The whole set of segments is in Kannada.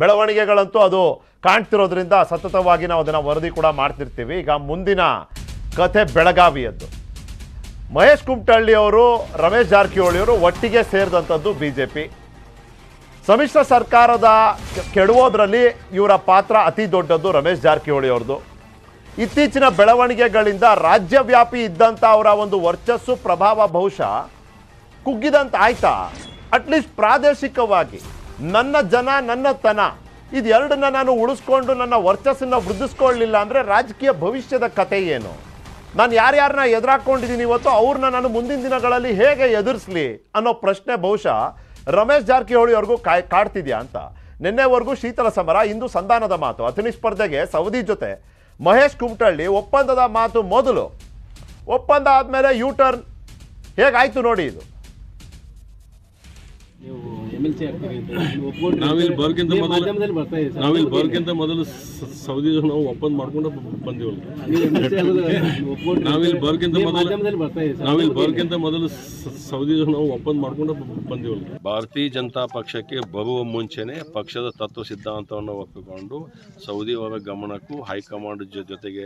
ಬೆಳವಣಿಗೆಗಳಂತೂ ಅದು ಕಾಣ್ತಿರೋದ್ರಿಂದ ಸತತವಾಗಿ ನಾವು ಅದನ್ನು ವರದಿ ಕೂಡ ಮಾಡ್ತಿರ್ತೀವಿ ಈಗ ಮುಂದಿನ ಕಥೆ ಬೆಳಗಾವಿಯದ್ದು ಮಹೇಶ್ ಅವರು ರಮೇಶ್ ಜಾರಕಿಹೊಳಿಯವರು ಒಟ್ಟಿಗೆ ಸೇರಿದಂಥದ್ದು ಬಿ ಜೆ ಪಿ ಸಮ್ಮಿಶ್ರ ಸರ್ಕಾರದ ಕೆಡುವೋದ್ರಲ್ಲಿ ಇವರ ಪಾತ್ರ ಅತಿ ದೊಡ್ಡದ್ದು ರಮೇಶ್ ಜಾರಕಿಹೊಳಿ ಅವ್ರದ್ದು ಇತ್ತೀಚಿನ ಬೆಳವಣಿಗೆಗಳಿಂದ ರಾಜ್ಯವ್ಯಾಪಿ ಇದ್ದಂಥ ಅವರ ಒಂದು ವರ್ಚಸ್ಸು ಪ್ರಭಾವ ಬಹುಶಃ ಕುಗ್ಗಿದಂತ ಆಯ್ತಾ ಅಟ್ಲೀಸ್ಟ್ ಪ್ರಾದೇಶಿಕವಾಗಿ ನನ್ನ ಜನ ನನ್ನ ತನ ಇದೆರಡನ್ನ ನಾನು ಉಳಿಸ್ಕೊಂಡು ನನ್ನ ವರ್ಚಸ್ಸನ್ನು ವೃದ್ಧಿಸ್ಕೊಳ್ಳಿಲ್ಲ ಅಂದರೆ ರಾಜಕೀಯ ಭವಿಷ್ಯದ ಕತೆ ಏನು ನಾನು ಯಾರ್ಯಾರನ್ನ ಎದುರಾಕೊಂಡಿದ್ದೀನಿ ಇವತ್ತು ಅವ್ರನ್ನ ನಾನು ಮುಂದಿನ ದಿನಗಳಲ್ಲಿ ಹೇಗೆ ಎದುರಿಸಲಿ ಅನ್ನೋ ಪ್ರಶ್ನೆ ಬಹುಶಃ ರಮೇಶ್ ಜಾರಕಿಹೊಳಿವರೆಗೂ ಕಾಯ್ ಕಾಡ್ತಿದ್ಯಾ ಅಂತ ನಿನ್ನೆವರೆಗೂ ಶೀತಲ ಸಮರ ಇಂದು ಸಂಧಾನದ ಮಾತು ಅಥಣಿ ಸ್ಪರ್ಧೆಗೆ ಸೌದಿ ಜೊತೆ ಮಹೇಶ್ ಕುಮಟಳ್ಳಿ ಒಪ್ಪಂದದ ಮಾತು ಮೊದಲು ಒಪ್ಪಂದ ಆದಮೇಲೆ ಯೂ ಟರ್ನ್ ಹೇಗಾಯಿತು ನೋಡಿ ಇದು ನಾವಿಲ್ಲಿ ಬರ್ಗಿಂತ ಮೊದಲು ನಾವಿಲ್ಲಿ ಮೊದಲು ಸೌದಿ ನಾವು ಒಪ್ಪಂದ ಮಾಡ್ಕೊಂಡು ಬಂದಿವಲ್ಲ ನಾವಿಲ್ಲಿ ಬರ್ಗಿಂತ ಮೊದಲು ನಾವಿಲ್ಲಿ ಬರ್ಗಿಂತ ಮೊದಲು ಸೌದಿ ನಾವು ಒಪ್ಪಂದ ಮಾಡ್ಕೊಂಡು ಬಂದಿವಲ್ಲ ಭಾರತೀಯ ಜನತಾ ಪಕ್ಷಕ್ಕೆ ಬರುವ ಮುಂಚೆನೆ ಪಕ್ಷದ ತತ್ವ ಸಿದ್ಧಾಂತವನ್ನು ಒಪ್ಪಿಕೊಂಡು ಸೌದಿ ಅವರ ಗಮನಕ್ಕೂ ಹೈಕಮಾಂಡ್ ಜೊತೆಗೆ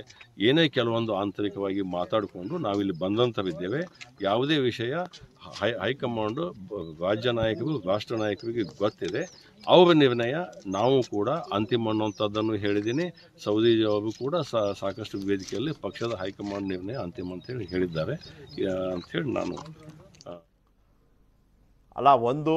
ಏನೇ ಕೆಲವೊಂದು ಆಂತರಿಕವಾಗಿ ಮಾತಾಡಿಕೊಂಡು ನಾವಿಲ್ಲಿ ಬಂದಂಥವಿದ್ದೇವೆ ಯಾವುದೇ ವಿಷಯ ಹೈ ಹೈಕಮಾಂಡು ರಾಜ್ಯ ನಾಯಕರು ರಾಷ್ಟ್ರ ನಾಯಕರಿಗೆ ಗೊತ್ತಿದೆ ಅವರ ನಿರ್ಣಯ ನಾವು ಕೂಡ ಅಂತಿಮ ಅನ್ನುವಂಥದ್ದನ್ನು ಹೇಳಿದ್ದೀನಿ ಸೌದಿ ಜವಾಬು ಕೂಡ ಸಾಕಷ್ಟು ವೇದಿಕೆಯಲ್ಲಿ ಪಕ್ಷದ ಹೈಕಮಾಂಡ್ ನಿರ್ಣಯ ಅಂತಿಮ ಅಂತೇಳಿ ಹೇಳಿದ್ದಾರೆ ಅಂಥೇಳಿ ನಾನು ಅಲ್ಲ ಒಂದು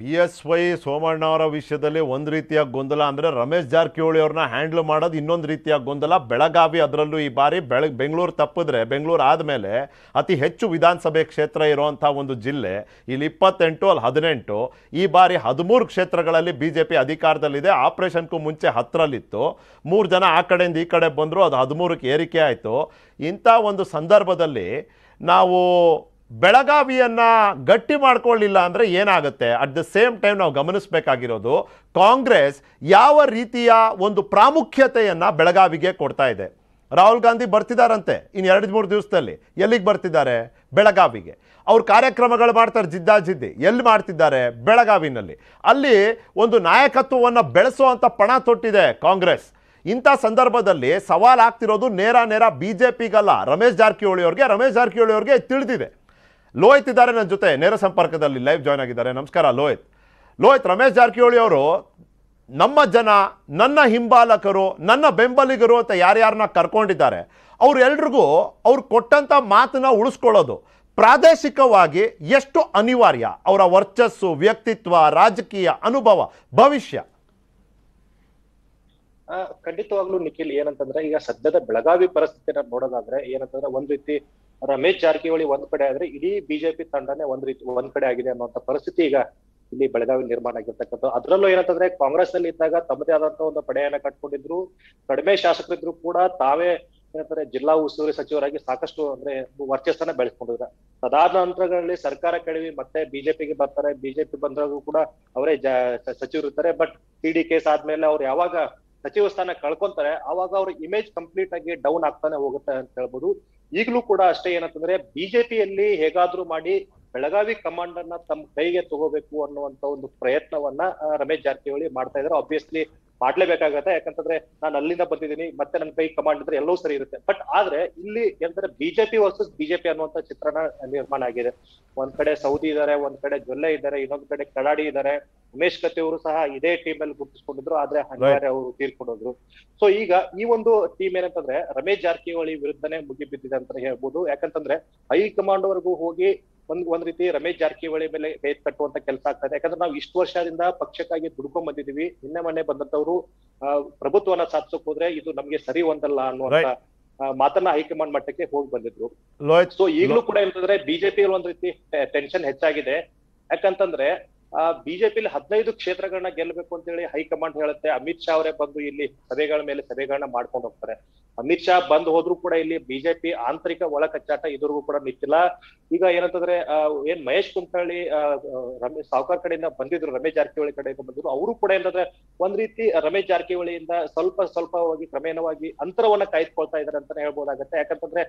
ಬಿ ಎಸ್ ವೈ ಸೋಮಣ್ಣವರ ವಿಷಯದಲ್ಲಿ ಒಂದು ರೀತಿಯ ಗೊಂದಲ ಅಂದರೆ ರಮೇಶ್ ಜಾರಕಿಹೊಳಿ ಅವ್ರನ್ನ ಹ್ಯಾಂಡ್ಲ್ ಮಾಡೋದು ಇನ್ನೊಂದು ರೀತಿಯ ಗೊಂದಲ ಬೆಳಗಾವಿ ಅದರಲ್ಲೂ ಈ ಬಾರಿ ಬೆಳಗ್ ಬೆಂಗಳೂರು ತಪ್ಪಿದ್ರೆ ಬೆಂಗಳೂರು ಆದಮೇಲೆ ಅತಿ ಹೆಚ್ಚು ವಿಧಾನಸಭೆ ಕ್ಷೇತ್ರ ಇರುವಂಥ ಒಂದು ಜಿಲ್ಲೆ ಇಲ್ಲಿ ಇಪ್ಪತ್ತೆಂಟು ಅಲ್ಲಿ ಹದಿನೆಂಟು ಈ ಬಾರಿ ಹದಿಮೂರು ಕ್ಷೇತ್ರಗಳಲ್ಲಿ ಬಿ ಜೆ ಪಿ ಅಧಿಕಾರದಲ್ಲಿದೆ ಆಪ್ರೇಷನ್ಗೂ ಮುಂಚೆ ಹತ್ತರಲ್ಲಿತ್ತು ಮೂರು ಜನ ಆ ಕಡೆಯಿಂದ ಈ ಕಡೆ ಬಂದರೂ ಅದು ಹದಿಮೂರಕ್ಕೆ ಏರಿಕೆ ಆಯಿತು ಇಂಥ ಒಂದು ಸಂದರ್ಭದಲ್ಲಿ ನಾವು ಬೆಳಗಾವಿಯನ್ನ ಗಟ್ಟಿ ಮಾಡ್ಕೊಳ್ಳಿಲ್ಲ ಅಂದರೆ ಏನಾಗುತ್ತೆ ಅಟ್ ದ ಸೇಮ್ ಟೈಮ್ ನಾವು ಗಮನಿಸಬೇಕಾಗಿರೋದು ಕಾಂಗ್ರೆಸ್ ಯಾವ ರೀತಿಯ ಒಂದು ಪ್ರಾಮುಖ್ಯತೆಯನ್ನು ಬೆಳಗಾವಿಗೆ ಕೊಡ್ತಾ ಇದೆ ರಾಹುಲ್ ಗಾಂಧಿ ಬರ್ತಿದಾರಂತೆ ಇನ್ನು ಎರಡು ಮೂರು ದಿವಸದಲ್ಲಿ ಎಲ್ಲಿಗೆ ಬರ್ತಿದ್ದಾರೆ ಬೆಳಗಾವಿಗೆ ಅವ್ರು ಕಾರ್ಯಕ್ರಮಗಳು ಮಾಡ್ತಾರೆ ಜಿದ್ದಿ ಎಲ್ಲಿ ಮಾಡ್ತಿದ್ದಾರೆ ಬೆಳಗಾವಿನಲ್ಲಿ ಅಲ್ಲಿ ಒಂದು ನಾಯಕತ್ವವನ್ನು ಬೆಳೆಸುವಂಥ ಪಣ ತೊಟ್ಟಿದೆ ಕಾಂಗ್ರೆಸ್ ಇಂಥ ಸಂದರ್ಭದಲ್ಲಿ ಸವಾಲು ಆಗ್ತಿರೋದು ನೇರ ನೇರ ಬಿ ಜೆ ಪಿಗಲ್ಲ ರಮೇಶ್ ಜಾರಕಿಹೊಳಿ ಅವ್ರಿಗೆ ರಮೇಶ್ ಜಾರಕಿಹೊಳಿ ಅವ್ರಿಗೆ ತಿಳಿದಿದೆ ಲೋಹಿತ್ ಇದ್ದಾರೆ ನನ್ನ ಜೊತೆ ನೇರ ಸಂಪರ್ಕದಲ್ಲಿ ಲೈವ್ ಜಾಯ್ನ್ ಆಗಿದ್ದಾರೆ ನಮಸ್ಕಾರ ಲೋಹಿತ್ ಲೋಹಿತ್ ರಮೇಶ್ ಜಾರಕಿಹೊಳಿ ಅವರು ನಮ್ಮ ಜನ ನನ್ನ ಹಿಂಬಾಲಕರು ನನ್ನ ಬೆಂಬಲಿಗರು ಅಂತ ಯಾರ್ಯಾರನ್ನ ಕರ್ಕೊಂಡಿದ್ದಾರೆ ಅವರೆಲ್ರಿಗೂ ಅವ್ರು ಕೊಟ್ಟಂತ ಮಾತನ್ನ ಉಳಿಸ್ಕೊಳ್ಳೋದು ಪ್ರಾದೇಶಿಕವಾಗಿ ಎಷ್ಟು ಅನಿವಾರ್ಯ ಅವರ ವರ್ಚಸ್ಸು ವ್ಯಕ್ತಿತ್ವ ರಾಜಕೀಯ ಅನುಭವ ಭವಿಷ್ಯ ಖಂಡಿತವಾಗ್ಲೂ ನಿಖಿಲ್ ಏನಂತಂದ್ರೆ ಈಗ ಸದ್ಯದ ಬೆಳಗಾವಿ ಪರಿಸ್ಥಿತಿನ ನೋಡೋದಾದ್ರೆ ಏನಂತಂದ್ರೆ ಒಂದ್ ರೀತಿ ರಮೇಶ್ ಜಾರಕಿಹೊಳಿ ಒಂದ್ ಕಡೆ ಆದ್ರೆ ಇಡೀ ಬಿಜೆಪಿ ತಂಡನೇ ಒಂದ್ ರೀತಿ ಒಂದ್ ಕಡೆ ಆಗಿದೆ ಅನ್ನುವಂತ ಪರಿಸ್ಥಿತಿ ಈಗ ಇಲ್ಲಿ ಬೆಳಗಾವಿ ನಿರ್ಮಾಣ ಆಗಿರ್ತಕ್ಕಂಥ ಅದರಲ್ಲೂ ಏನಂತಂದ್ರೆ ಕಾಂಗ್ರೆಸ್ ನಲ್ಲಿ ಇದ್ದಾಗ ತಮ್ಮದೇ ಆದಂತ ಒಂದು ಪಡೆಯನ್ನ ಕಟ್ಕೊಂಡಿದ್ರು ಕಡಿಮೆ ಶಾಸಕರಿದ್ರು ಕೂಡ ತಾವೇ ಏನಂತಾರೆ ಜಿಲ್ಲಾ ಉಸ್ತುವಾರಿ ಸಚಿವರಾಗಿ ಸಾಕಷ್ಟು ಅಂದ್ರೆ ವರ್ಚಸ್ಸನ್ನ ಬೆಳೆಸ್ಕೊಂಡಿದ್ರೆ ಅದಾದ ನಂತರಗಳಲ್ಲಿ ಸರ್ಕಾರ ಕೆಳವಿ ಮತ್ತೆ ಬಿಜೆಪಿಗೆ ಬರ್ತಾರೆ ಬಿಜೆಪಿ ಬಂದ್ರೂ ಕೂಡ ಅವರೇ ಸಚಿವರು ಇರ್ತಾರೆ ಬಟ್ ಟಿ ಡಿ ಕೇಸ್ ಆದ್ಮೇಲೆ ಅವ್ರು ಯಾವಾಗ ಸಚಿವ ಸ್ಥಾನ ಕಳ್ಕೊಂತಾರೆ ಅವಾಗ ಅವ್ರ ಇಮೇಜ್ ಕಂಪ್ಲೀಟ್ ಆಗಿ ಡೌನ್ ಆಗ್ತಾನೆ ಹೋಗುತ್ತೆ ಅಂತ ಹೇಳ್ಬೋದು ಈಗಲೂ ಕೂಡ ಅಷ್ಟೇ ಏನಂತಂದ್ರೆ ಬಿಜೆಪಿಯಲ್ಲಿ ಹೇಗಾದ್ರೂ ಮಾಡಿ ಬೆಳಗಾವಿ ಕಮಾಂಡ್ ಅನ್ನ ತಮ್ಮ ಕೈಗೆ ತಗೋಬೇಕು ಅನ್ನುವಂತ ಒಂದು ಪ್ರಯತ್ನವನ್ನ ರಮೇಶ್ ಜಾರಕಿಹೊಳಿ ಮಾಡ್ತಾ ಇದ್ದಾರೆ ಆಬ್ವಿಯಸ್ಲಿ ಮಾಡ್ಲೇಬೇಕಾಗತ್ತೆ ಯಾಕಂತಂದ್ರೆ ನಾನು ಅಲ್ಲಿಂದ ಬಂದಿದ್ದೀನಿ ಮತ್ತೆ ನನ್ನ ಕೈ ಕಮಾಂಡ್ ಇದ್ರೆ ಎಲ್ಲವೂ ಸರಿ ಇರುತ್ತೆ ಬಟ್ ಆದ್ರೆ ಇಲ್ಲಿ ಏನಂದ್ರೆ ಬಿಜೆಪಿ ವರ್ಸಸ್ ಬಿಜೆಪಿ ಅನ್ನುವಂತ ಚಿತ್ರಣ ನಿರ್ಮಾಣ ಆಗಿದೆ ಒಂದ್ ಕಡೆ ಸೌದಿ ಇದಾರೆ ಒಂದ್ ಕಡೆ ಜೊಲ್ಲೆ ಇದ್ದಾರೆ ಇನ್ನೊಂದ್ ಕಡೆ ಕಡಾಡಿ ಇದಾರೆ ಉಮೇಶ್ ಕತ್ತಿ ಅವರು ಸಹ ಇದೇ ಟೀಮ್ ಅಲ್ಲಿ ಗುರುತಿಸ್ಕೊಂಡಿದ್ರು ಆದ್ರೆ ಹಂಗಾರೆ ಅವರು ತೀರ್ಕೊಂಡಿದ್ರು ಸೊ ಈಗ ಈ ಒಂದು ಟೀಮ್ ಏನಂತಂದ್ರೆ ರಮೇಶ್ ಜಾರಕಿಹೊಳಿ ವಿರುದ್ಧನೇ ಮುಗಿಬಿದ್ದಿದೆ ಅಂತ ಹೇಳ್ಬೋದು ಯಾಕಂತಂದ್ರೆ ಹೈಕಮಾಂಡ್ ವರೆಗೂ ಹೋಗಿ ಒಂದ್ ಒಂದ್ ರೀತಿ ರಮೇಶ್ ಜಾರಕಿಹೊಳಿ ಮೇಲೆ ಬೇತ್ ಕಟ್ಟುವಂತ ಕೆಲಸ ಆಗ್ತದೆ ಯಾಕಂದ್ರೆ ನಾವು ಇಷ್ಟು ವರ್ಷದಿಂದ ಪಕ್ಷಕ್ಕಾಗಿ ದುಡ್ಕೊಂಡ್ ಬಂದಿದೀವಿ ನಿನ್ನೆ ಮೊನ್ನೆ ಬಂದಂತವ್ರು ಪ್ರಭುತ್ವನ ಸಾಧಿಸೋಕ್ ಹೋದ್ರೆ ಇದು ನಮ್ಗೆ ಸರಿ ಒಂದಲ್ಲ ಅನ್ನುವಂತ ಮಾತನ್ನ ಹೈಕಮಾಂಡ್ ಮಟ್ಟಕ್ಕೆ ಹೋಗಿ ಬಂದಿದ್ರು ಸೊ ಈಗಲೂ ಕೂಡ ಏನಂತಂದ್ರೆ ಬಿಜೆಪಿ ಒಂದ್ ರೀತಿ ಟೆನ್ಷನ್ ಹೆಚ್ಚಾಗಿದೆ ಯಾಕಂತಂದ್ರೆ ಆ ಬಿಜೆಪಿಲಿ ಹದಿನೈದು ಕ್ಷೇತ್ರಗಳನ್ನ ಗೆಲ್ಲಬೇಕು ಅಂತ ಹೇಳಿ ಹೈಕಮಾಂಡ್ ಹೇಳುತ್ತೆ ಅಮಿತ್ ಶಾ ಅವರೇ ಬಂದು ಇಲ್ಲಿ ಸಭೆಗಳ ಮೇಲೆ ಸಭೆಗಳನ್ನ ಮಾಡ್ಕೊಂಡು ಹೋಗ್ತಾರೆ ಅಮಿತ್ ಶಾ ಬಂದ್ ಹೋದ್ರು ಕೂಡ ಇಲ್ಲಿ ಬಿಜೆಪಿ ಆಂತರಿಕ ಒಳ ಕಚ್ಚಾಟ ಇದ್ರಿಗೂ ಕೂಡ ನಿಂತಿಲ್ಲ ಈಗ ಏನಂತಂದ್ರೆ ಏನ್ ಮಹೇಶ್ ಅಹ್ ರಮೇಶ್ ಸಾವ್ಕಾರ್ ಕಡೆಯಿಂದ ಬಂದಿದ್ರು ರಮೇಶ್ ಜಾರಕಿಹೊಳಿ ಕಡೆಯಿಂದ ಬಂದಿದ್ರು ಅವರು ಕೂಡ ಏನಂದ್ರೆ ಒಂದ್ ರೀತಿ ರಮೇಶ್ ಜಾರಕಿಹೊಳಿಯಿಂದ ಸ್ವಲ್ಪ ಸ್ವಲ್ಪವಾಗಿ ಕ್ರಮೇಣವಾಗಿ ಅಂತರವನ್ನ ಕಾಯ್ದುಕೊಳ್ತಾ ಇದಾರೆ ಅಂತಾನೆ ಹೇಳ್ಬೋದಾಗತ್ತೆ ಯಾಕಂತಂದ್ರೆ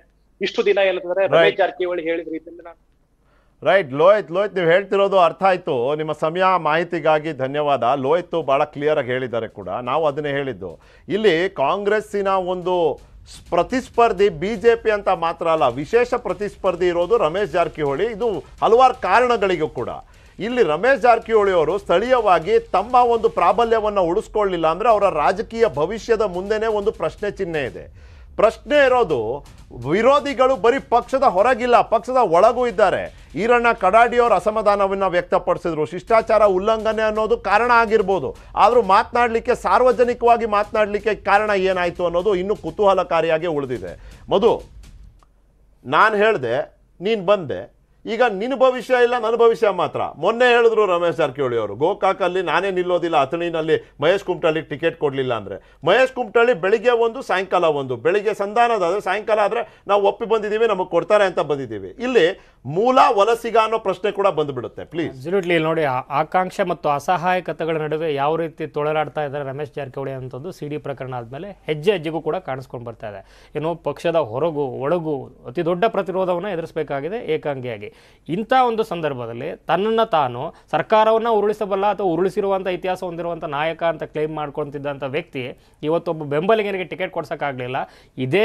ಇಷ್ಟು ದಿನ ಏನಂತಂದ್ರೆ ರಮೇಶ್ ಜಾರಕಿಹೊಳಿ ಹೇಳಿದ ರೀತಿಯಿಂದ ನಾನು ರೈಟ್ ಲೋಹಿತ್ ಲೋಹಿತ್ ನೀವು ಹೇಳ್ತಿರೋದು ಅರ್ಥ ಆಯಿತು ನಿಮ್ಮ ಸಮಯ ಮಾಹಿತಿಗಾಗಿ ಧನ್ಯವಾದ ಲೋಹಿತ್ ಭಾಳ ಕ್ಲಿಯರಾಗಿ ಹೇಳಿದ್ದಾರೆ ಕೂಡ ನಾವು ಅದನ್ನೇ ಹೇಳಿದ್ದು ಇಲ್ಲಿ ಕಾಂಗ್ರೆಸ್ಸಿನ ಒಂದು ಪ್ರತಿಸ್ಪರ್ಧಿ ಬಿ ಜೆ ಪಿ ಅಂತ ಮಾತ್ರ ಅಲ್ಲ ವಿಶೇಷ ಪ್ರತಿಸ್ಪರ್ಧಿ ಇರೋದು ರಮೇಶ್ ಜಾರಕಿಹೊಳಿ ಇದು ಹಲವಾರು ಕಾರಣಗಳಿಗೂ ಕೂಡ ಇಲ್ಲಿ ರಮೇಶ್ ಜಾರಕಿಹೊಳಿ ಅವರು ಸ್ಥಳೀಯವಾಗಿ ತಮ್ಮ ಒಂದು ಪ್ರಾಬಲ್ಯವನ್ನು ಉಳಿಸ್ಕೊಳ್ಳಿಲ್ಲ ಅಂದರೆ ಅವರ ರಾಜಕೀಯ ಭವಿಷ್ಯದ ಮುಂದೆನೇ ಒಂದು ಪ್ರಶ್ನೆ ಚಿಹ್ನೆ ಇದೆ ಪ್ರಶ್ನೆ ಇರೋದು ವಿರೋಧಿಗಳು ಬರೀ ಪಕ್ಷದ ಹೊರಗಿಲ್ಲ ಪಕ್ಷದ ಒಳಗೂ ಇದ್ದಾರೆ ಈರಣ್ಣ ಕಡಾಡಿಯವರು ಅಸಮಾಧಾನವನ್ನು ವ್ಯಕ್ತಪಡಿಸಿದ್ರು ಶಿಷ್ಟಾಚಾರ ಉಲ್ಲಂಘನೆ ಅನ್ನೋದು ಕಾರಣ ಆಗಿರ್ಬೋದು ಆದರೂ ಮಾತನಾಡಲಿಕ್ಕೆ ಸಾರ್ವಜನಿಕವಾಗಿ ಮಾತನಾಡಲಿಕ್ಕೆ ಕಾರಣ ಏನಾಯಿತು ಅನ್ನೋದು ಇನ್ನೂ ಕುತೂಹಲಕಾರಿಯಾಗಿ ಉಳಿದಿದೆ ಮಧು ನಾನು ಹೇಳಿದೆ ನೀನು ಬಂದೆ ಈಗ ನಿನ್ನ ಭವಿಷ್ಯ ಇಲ್ಲ ನನ್ನ ಭವಿಷ್ಯ ಮಾತ್ರ ಮೊನ್ನೆ ಹೇಳಿದ್ರು ರಮೇಶ್ ಜಾರಕಿಹೊಳಿ ಅವರು ಗೋಕಾಕಲ್ಲಿ ನಾನೇ ನಿಲ್ಲೋದಿಲ್ಲ ಅಥಣಿನಲ್ಲಿ ಮಹೇಶ್ ಕುಮಟಳ್ಳಿ ಟಿಕೆಟ್ ಕೊಡಲಿಲ್ಲ ಅಂದರೆ ಮಹೇಶ್ ಕುಮಟಳ್ಳಿ ಬೆಳಿಗ್ಗೆ ಒಂದು ಸಾಯಂಕಾಲ ಒಂದು ಬೆಳಿಗ್ಗೆ ಸಂಧಾನದಾದರೆ ಸಾಯಂಕಾಲ ಆದರೆ ನಾವು ಒಪ್ಪಿ ಬಂದಿದ್ದೀವಿ ನಮಗೆ ಕೊಡ್ತಾರೆ ಅಂತ ಬಂದಿದ್ದೀವಿ ಇಲ್ಲಿ ಮೂಲ ವಲಸಿಗ ಅನ್ನೋ ಪ್ರಶ್ನೆ ಕೂಡ ಬಂದುಬಿಡುತ್ತೆ ಪ್ಲೀಸ್ ಅಬ್ಸಲ್ಯೂಟ್ಲಿ ನೋಡಿ ಆಕಾಂಕ್ಷೆ ಮತ್ತು ಅಸಹಾಯಕತೆಗಳ ನಡುವೆ ಯಾವ ರೀತಿ ತೊಳಲಾಡ್ತಾ ಇದ್ದಾರೆ ರಮೇಶ್ ಜಾರಕಿಹೊಳಿ ಅಂತದ್ದು ಸಿ ಡಿ ಪ್ರಕರಣ ಆದಮೇಲೆ ಹೆಜ್ಜೆ ಹೆಜ್ಜೆಗೂ ಕೂಡ ಕಾಣಿಸ್ಕೊಂಡು ಬರ್ತಾ ಇದೆ ಏನು ಪಕ್ಷದ ಹೊರಗು ಒಳಗು ಅತಿ ದೊಡ್ಡ ಪ್ರತಿರೋಧವನ್ನು ಎದುರಿಸಬೇಕಾಗಿದೆ ಏಕಾಂಗಿಯಾಗಿ ಇಂಥ ಒಂದು ಸಂದರ್ಭದಲ್ಲಿ ತನ್ನನ್ನು ತಾನು ಸರ್ಕಾರವನ್ನು ಉರುಳಿಸಬಲ್ಲ ಅಥವಾ ಉರುಳಿಸಿರುವಂಥ ಇತಿಹಾಸ ಹೊಂದಿರುವಂಥ ನಾಯಕ ಅಂತ ಕ್ಲೇಮ್ ಮಾಡ್ಕೊತಿದ್ದಂಥ ವ್ಯಕ್ತಿ ಇವತ್ತೊಬ್ಬ ಬೆಂಬಲಿಗನಿಗೆ ಟಿಕೆಟ್ ಕೊಡ್ಸೋಕ್ಕಾಗಲಿಲ್ಲ ಇದೇ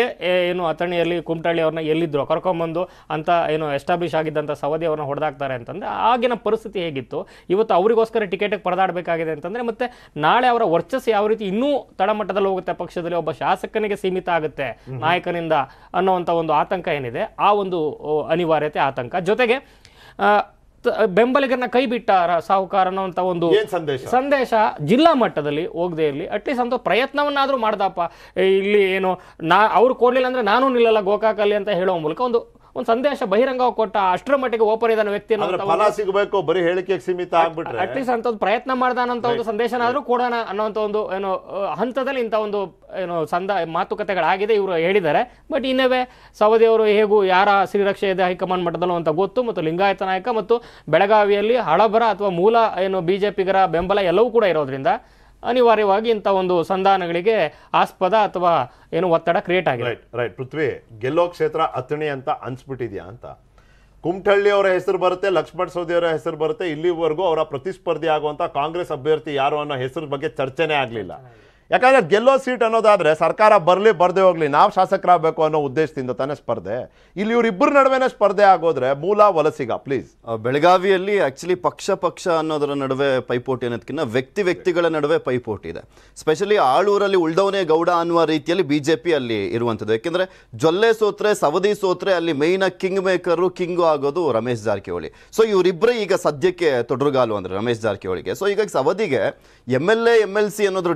ಏನು ಅಥಣಿಯಲ್ಲಿ ಕುಮಟಳ್ಳಿ ಅವ್ರನ್ನ ಎಲ್ಲಿದ್ದರು ಕರ್ಕೊಂಬಂದು ಅಂತ ಏನು ಎಸ್ಟಾಬ್ಲಿಷ್ ಆಗಿದ್ದಂಥ ಸವದಿ ಅವ್ರನ್ನ ಹೊಡೆದಾಗ್ತಾರೆ ಅಂತಂದರೆ ಆಗಿನ ಪರಿಸ್ಥಿತಿ ಹೇಗಿತ್ತು ಇವತ್ತು ಅವರಿಗೋಸ್ಕರ ಟಿಕೆಟಿಗೆ ಪರದಾಡಬೇಕಾಗಿದೆ ಅಂತಂದರೆ ಮತ್ತು ನಾಳೆ ಅವರ ವರ್ಚಸ್ಸು ಯಾವ ರೀತಿ ಇನ್ನೂ ತಳಮಟ್ಟದಲ್ಲಿ ಹೋಗುತ್ತೆ ಪಕ್ಷದಲ್ಲಿ ಒಬ್ಬ ಶಾಸಕನಿಗೆ ಸೀಮಿತ ಆಗುತ್ತೆ ನಾಯಕನಿಂದ ಅನ್ನೋವಂಥ ಒಂದು ಆತಂಕ ಏನಿದೆ ಆ ಒಂದು ಅನಿವಾರ್ಯತೆ ಆತಂಕ ಜೊತೆ ಜೊತೆಗೆ ಬೆಂಬಲಿಗರನ್ನ ಕೈ ಬಿಟ್ಟ ಸಾಹುಕಾರ ಅನ್ನುವಂಥ ಒಂದು ಸಂದೇಶ ಜಿಲ್ಲಾ ಮಟ್ಟದಲ್ಲಿ ಹೋಗದೆ ಇರಲಿ ಅಟ್ಲೀಸ್ಟ್ ಅಂತ ಪ್ರಯತ್ನವನ್ನಾದರೂ ಮಾಡ್ದಪ್ಪ ಇಲ್ಲಿ ಏನು ನಾ ಅವ್ರು ಕೊಡಲಿಲ್ಲ ಅಂದರೆ ನಾನು ನಿಲ್ಲಲ್ಲ ಗೋಕಾಕಲ್ಲಿ ಅಂತ ಹೇಳೋ ಮೂಲಕ ಒಂದು ಒಂದು ಸಂದೇಶ ಬಹಿರಂಗ ಕೊಟ್ಟ ಅಷ್ಟರ ಮಟ್ಟಿಗೆ ಓಪನ್ ಇದನ್ನು ವ್ಯಕ್ತಿ ಫಲ ಸಿಗಬೇಕು ಬರೀ ಹೇಳಿಕೆ ಸೀಮಿತ ಆಗ್ಬಿಟ್ಟು ಅಟ್ಲೀಸ್ಟ್ ಅಂತ ಒಂದು ಪ್ರಯತ್ನ ಮಾಡ್ದಾನಂತ ಒಂದು ಸಂದೇಶನಾದ್ರೂ ಕೊಡೋಣ ಅನ್ನೋಂಥ ಒಂದು ಏನು ಹಂತದಲ್ಲಿ ಇಂಥ ಒಂದು ಏನು ಸಂದ ಮಾತುಕತೆಗಳಾಗಿದೆ ಇವರು ಹೇಳಿದ್ದಾರೆ ಬಟ್ ಇನ್ನವೇ ಸವದಿ ಅವರು ಹೇಗೂ ಯಾರ ಶ್ರೀರಕ್ಷೆ ಇದೆ ಹೈಕಮಾಂಡ್ ಮಟ್ಟದಲ್ಲೂ ಅಂತ ಗೊತ್ತು ಮತ್ತು ಲಿಂಗಾಯತ ನಾಯಕ ಮತ್ತು ಬೆಳಗಾವಿಯಲ್ಲಿ ಹಳಬರ ಅಥವಾ ಮೂಲ ಏನು ಬಿಜೆಪಿಗರ ಬೆಂಬಲ ಎಲ್ಲವೂ ಕೂಡ ಇರೋದ್ರಿಂದ ಅನಿವಾರ್ಯವಾಗಿ ಇಂಥ ಒಂದು ಸಂಧಾನಗಳಿಗೆ ಆಸ್ಪದ ಅಥವಾ ಏನು ಒತ್ತಡ ಕ್ರಿಯೇಟ್ ಆಗಿದೆ ರೈಟ್ ರೈಟ್ ಪೃಥ್ವಿ ಗೆಲ್ಲೋ ಕ್ಷೇತ್ರ ಅಥಣಿ ಅಂತ ಅನ್ಸ್ಬಿಟ್ಟಿದ್ಯಾ ಅಂತ ಕುಮಟಳ್ಳಿ ಅವರ ಹೆಸರು ಬರುತ್ತೆ ಲಕ್ಷ್ಮಣ ಸೌದಿ ಅವರ ಹೆಸರು ಬರುತ್ತೆ ಇಲ್ಲಿವರೆಗೂ ಅವರ ಪ್ರತಿಸ್ಪರ್ಧಿ ಆಗುವಂಥ ಕಾಂಗ್ರೆಸ್ ಅಭ್ಯರ್ಥಿ ಯಾರು ಅನ್ನೋ ಹೆಸರು ಬಗ್ಗೆ ಚರ್ಚೆನೇ ಆಗಲಿಲ್ಲ ಯಾಕಂದರೆ ಗೆಲ್ಲೋ ಸೀಟ್ ಅನ್ನೋದಾದ್ರೆ ಸರ್ಕಾರ ಬರಲಿ ಬರದೆ ಹೋಗಲಿ ನಾವು ಶಾಸಕರಾಗಬೇಕು ಅನ್ನೋ ಉದ್ದೇಶದಿಂದ ತಾನೇ ಸ್ಪರ್ಧೆ ಇಲ್ಲಿ ಇವರಿಬ್ಬರ ನಡುವೆನೇ ಸ್ಪರ್ಧೆ ಆಗೋದ್ರೆ ಮೂಲ ವಲಸಿಗ ಪ್ಲೀಸ್ ಬೆಳಗಾವಿಯಲ್ಲಿ ಆ್ಯಕ್ಚುಲಿ ಪಕ್ಷ ಪಕ್ಷ ಅನ್ನೋದರ ನಡುವೆ ಪೈಪೋಟಿ ಅನ್ನೋದಕ್ಕಿಂತ ವ್ಯಕ್ತಿ ವ್ಯಕ್ತಿಗಳ ನಡುವೆ ಪೈಪೋಟಿ ಇದೆ ಸ್ಪೆಷಲಿ ಆಳೂರಲ್ಲಿ ಉಳ್ದವನೇ ಗೌಡ ಅನ್ನುವ ರೀತಿಯಲ್ಲಿ ಬಿಜೆಪಿ ಅಲ್ಲಿ ಇರುವಂಥದ್ದು ಯಾಕೆಂದರೆ ಜೊಲ್ಲೆ ಸೋತ್ರೆ ಸವದಿ ಸೋತ್ರೆ ಅಲ್ಲಿ ಮೇಯ್ನಾಗಿ ಕಿಂಗ್ ಮೇಕರ್ ಕಿಂಗು ಆಗೋದು ರಮೇಶ್ ಜಾರಕಿಹೊಳಿ ಸೊ ಇವರಿಬ್ಬರೇ ಈಗ ಸದ್ಯಕ್ಕೆ ತೊಡರುಗಾಲು ಅಂದ್ರೆ ರಮೇಶ್ ಜಾರಕಿಹೊಳಿಗೆ ಸೊ ಈಗ ಸವದಿಗೆ M L A M L C ಅನ್ನೋದ್ರ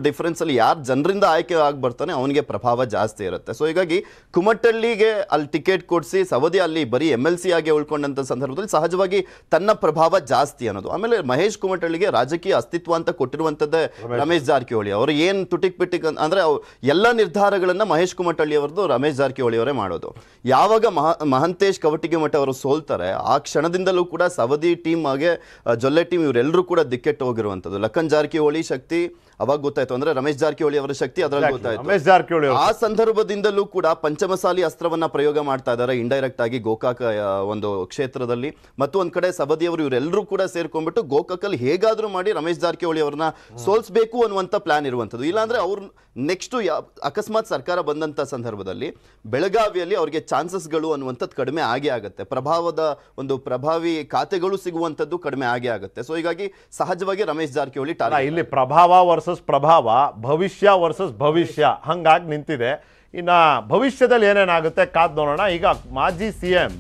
ಅಲ್ಲಿ ಯಾರು ಜನರಿಂದ ಆಯ್ಕೆ ಆಗಿ ಬರ್ತಾನೆ ಅವನಿಗೆ ಪ್ರಭಾವ ಜಾಸ್ತಿ ಇರುತ್ತೆ ಸೊ ಹೀಗಾಗಿ ಕುಮಟಳ್ಳಿಗೆ ಅಲ್ಲಿ ಟಿಕೆಟ್ ಕೊಡಿಸಿ ಸವದಿ ಅಲ್ಲಿ ಬರೀ ಎಮ್ ಎಲ್ ಸಿ ಆಗಿ ಉಳ್ಕೊಂಡಂಥ ಸಂದರ್ಭದಲ್ಲಿ ಸಹಜವಾಗಿ ತನ್ನ ಪ್ರಭಾವ ಜಾಸ್ತಿ ಅನ್ನೋದು ಆಮೇಲೆ ಮಹೇಶ್ ಕುಮಟಳ್ಳಿಗೆ ರಾಜಕೀಯ ಅಸ್ತಿತ್ವ ಅಂತ ಕೊಟ್ಟಿರುವಂಥದ್ದೇ ರಮೇಶ್ ಜಾರಕಿಹೊಳಿ ಅವರು ಏನು ತುಟಿಕ್ ಪಿಟಿಕ್ ಅಂದರೆ ಎಲ್ಲ ನಿರ್ಧಾರಗಳನ್ನು ಮಹೇಶ್ ಕುಮಟಳ್ಳಿ ಅವರದ್ದು ರಮೇಶ್ ಜಾರಕಿಹೊಳಿ ಅವರೇ ಮಾಡೋದು ಯಾವಾಗ ಮಹ ಮಹಂತೇಶ್ ಕವಟಿಗೆ ಮಠ ಅವರು ಸೋಲ್ತಾರೆ ಆ ಕ್ಷಣದಿಂದಲೂ ಕೂಡ ಸವದಿ ಟೀಮ್ ಹಾಗೆ ಜೊಲ್ಲೆ ಟೀಮ್ ಇವರೆಲ್ಲರೂ ಕೂಡ ದಿಕ್ಕೆಟ್ಟು ಹೋಗಿರುವಂಥದ್ದು ಲಕ್ಕನ್ ಜಾರಕಿಹೊಳಿ ಶಕ್ತಿ ಅವಾಗ ಗೊತ್ತಾಯ್ತು ಅಂದ್ರೆ ರಮೇಶ್ ಜಾರಕಿಹೊಳಿ ಅವರ ಶಕ್ತಿ ಅದರಲ್ಲಿ ಗೊತ್ತಾಯ್ತು ರಮೇಶ್ ಜಾರಕಿಹೊಳಿ ಆ ಸಂದರ್ಭದಿಂದಲೂ ಕೂಡ ಪಂಚಮಸಾಲಿ ಅಸ್ತ್ರವನ್ನ ಪ್ರಯೋಗ ಮಾಡ್ತಾ ಇದ್ದಾರೆ ಇಂಡೈರೆಕ್ಟ್ ಆಗಿ ಗೋಕಾಕ ಒಂದು ಕ್ಷೇತ್ರದಲ್ಲಿ ಮತ್ತು ಒಂದ್ ಕಡೆ ಸಬದಿಯವರು ಇವರೆಲ್ಲರೂ ಕೂಡ ಸೇರ್ಕೊಂಡ್ಬಿಟ್ಟು ಗೋಕಾಕಲ್ಲಿ ಹೇಗಾದ್ರೂ ಮಾಡಿ ರಮೇಶ್ ಜಾರಕಿಹೊಳಿ ಅವ್ರನ್ನ ಸೋಲ್ಸ್ಬೇಕು ಅನ್ನುವಂತ ಪ್ಲಾನ್ ಇರುವಂತದ್ದು ಇಲ್ಲಾಂದ್ರೆ ಅವ್ರು ನೆಕ್ಸ್ಟ್ ಅಕಸ್ಮಾತ್ ಸರ್ಕಾರ ಬಂದಂತ ಸಂದರ್ಭದಲ್ಲಿ ಬೆಳಗಾವಿಯಲ್ಲಿ ಅವ್ರಿಗೆ ಚಾನ್ಸಸ್ಗಳು ಅನ್ನುವಂಥದ್ದು ಕಡಿಮೆ ಆಗೇ ಆಗುತ್ತೆ ಪ್ರಭಾವದ ಒಂದು ಪ್ರಭಾವಿ ಖಾತೆಗಳು ಸಿಗುವಂಥದ್ದು ಕಡಿಮೆ ಆಗೇ ಆಗುತ್ತೆ ಸೊ ಹೀಗಾಗಿ ಸಹಜವಾಗಿ ರಮೇಶ್ ಜಾರಕಿಹೊಳಿ ಇಲ್ಲಿ ಪ್ರಭಾವ ವರ್ಸಸ್ ಪ್ರಭಾವ ಭವಿಷ್ಯ ವರ್ಸಸ್ ಭವಿಷ್ಯ ಹಂಗಾಗಿ ನಿಂತಿದೆ ಇನ್ನು ಭವಿಷ್ಯದಲ್ಲಿ ಏನೇನಾಗುತ್ತೆ ಕಾದ್ ನೋಡೋಣ ಈಗ ಮಾಜಿ ಸಿ ಎಂ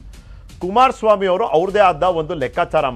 ಕುಮಾರಸ್ವಾಮಿ ಅವರು ಅವ್ರದೇ ಆದ ಒಂದು ಲೆಕ್ಕಾಚಾರ